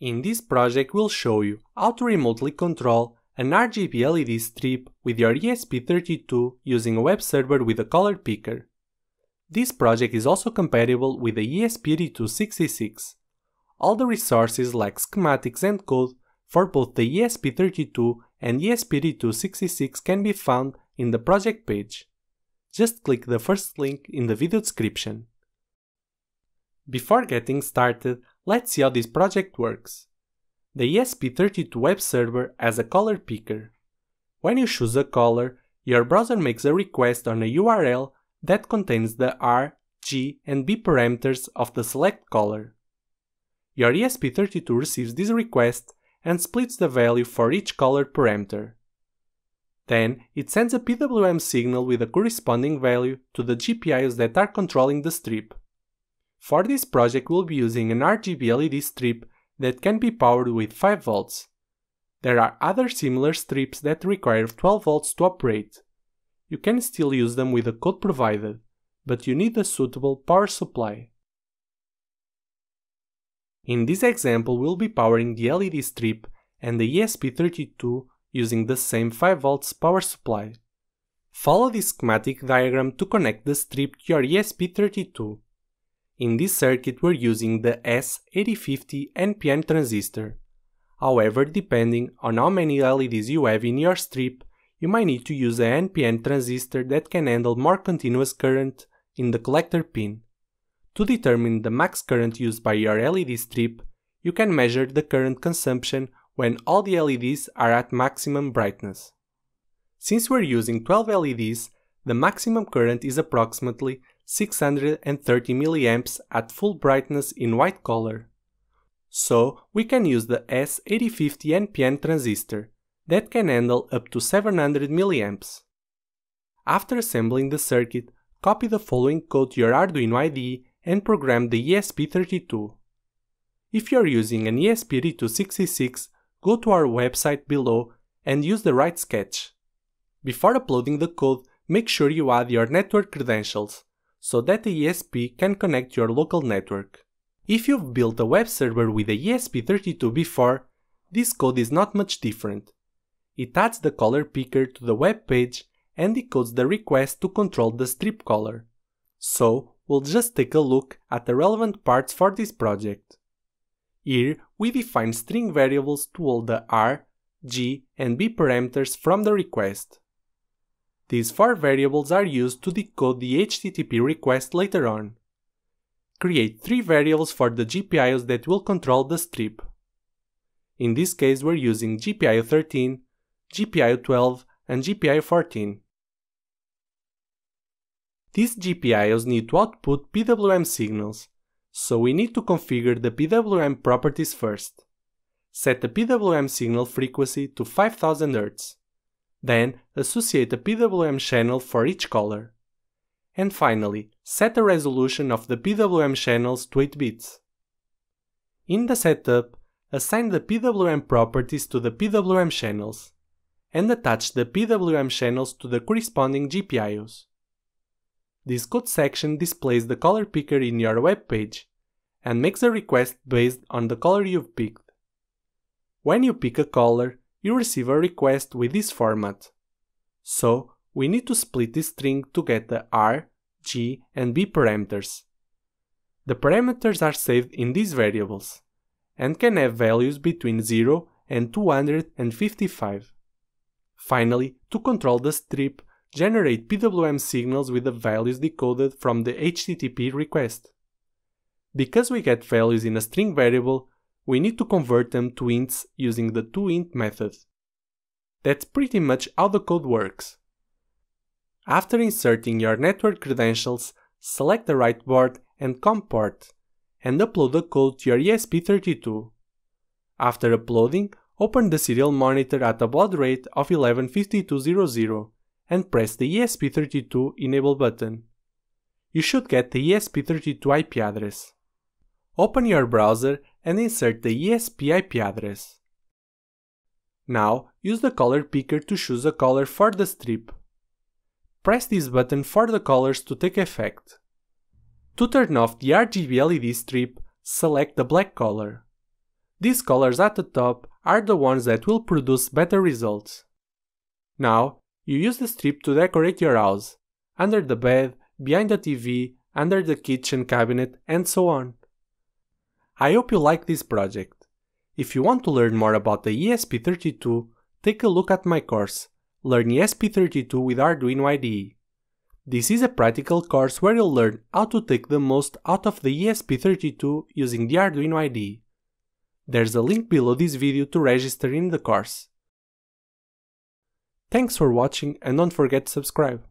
In this project we'll show you how to remotely control an RGB LED strip with your ESP32 using a web server with a color picker. This project is also compatible with the ESP8266. All the resources like schematics and code for both the ESP32 and ESP8266 can be found in the project page. Just click the first link in the video description. Before getting started, Let's see how this project works. The ESP32 web server has a color picker. When you choose a color, your browser makes a request on a URL that contains the R, G and B parameters of the select color. Your ESP32 receives this request and splits the value for each color parameter. Then it sends a PWM signal with a corresponding value to the GPIOs that are controlling the strip. For this project we'll be using an RGB LED strip that can be powered with 5V. There are other similar strips that require 12V to operate. You can still use them with the code provided, but you need a suitable power supply. In this example we'll be powering the LED strip and the ESP32 using the same 5V power supply. Follow this schematic diagram to connect the strip to your ESP32. In this circuit we're using the S8050 NPN transistor. However, depending on how many LEDs you have in your strip, you might need to use a NPN transistor that can handle more continuous current in the collector pin. To determine the max current used by your LED strip, you can measure the current consumption when all the LEDs are at maximum brightness. Since we're using 12 LEDs, the maximum current is approximately 630 mA at full brightness in white color. So we can use the S8050 NPN transistor that can handle up to 700 mA. After assembling the circuit, copy the following code to your Arduino IDE and program the ESP32. If you are using an ESP8266, go to our website below and use the right sketch. Before uploading the code, make sure you add your network credentials so that the ESP can connect your local network. If you've built a web server with a ESP32 before, this code is not much different. It adds the color picker to the web page and decodes the request to control the strip color. So, we'll just take a look at the relevant parts for this project. Here, we define string variables to all the R, G and B parameters from the request. These four variables are used to decode the HTTP request later on. Create three variables for the GPIOs that will control the strip. In this case we're using GPIO 13, GPIO 12 and GPIO 14. These GPIOs need to output PWM signals, so we need to configure the PWM properties first. Set the PWM signal frequency to 5000 Hz. Then associate a PWM channel for each color. And finally, set the resolution of the PWM channels to 8 bits. In the setup, assign the PWM properties to the PWM channels and attach the PWM channels to the corresponding GPIOs. This code section displays the color picker in your web page and makes a request based on the color you've picked. When you pick a color, you receive a request with this format. So we need to split this string to get the R, G and B parameters. The parameters are saved in these variables and can have values between 0 and 255. Finally, to control the strip, generate PWM signals with the values decoded from the HTTP request. Because we get values in a string variable, we need to convert them to ints using the toInt method. That's pretty much how the code works. After inserting your network credentials, select the right board and COM port, and upload the code to your ESP32. After uploading, open the serial monitor at a baud rate of 115200 and press the ESP32 enable button. You should get the ESP32 IP address. Open your browser and insert the ESP IP address. Now, use the color picker to choose a color for the strip. Press this button for the colors to take effect. To turn off the RGB LED strip, select the black color. These colors at the top are the ones that will produce better results. Now, you use the strip to decorate your house, under the bed, behind the TV, under the kitchen cabinet, and so on. I hope you like this project. If you want to learn more about the ESP32, take a look at my course, Learn ESP32 with Arduino IDE. This is a practical course where you'll learn how to take the most out of the ESP32 using the Arduino IDE. There's a link below this video to register in the course. Thanks for watching and don't forget to subscribe.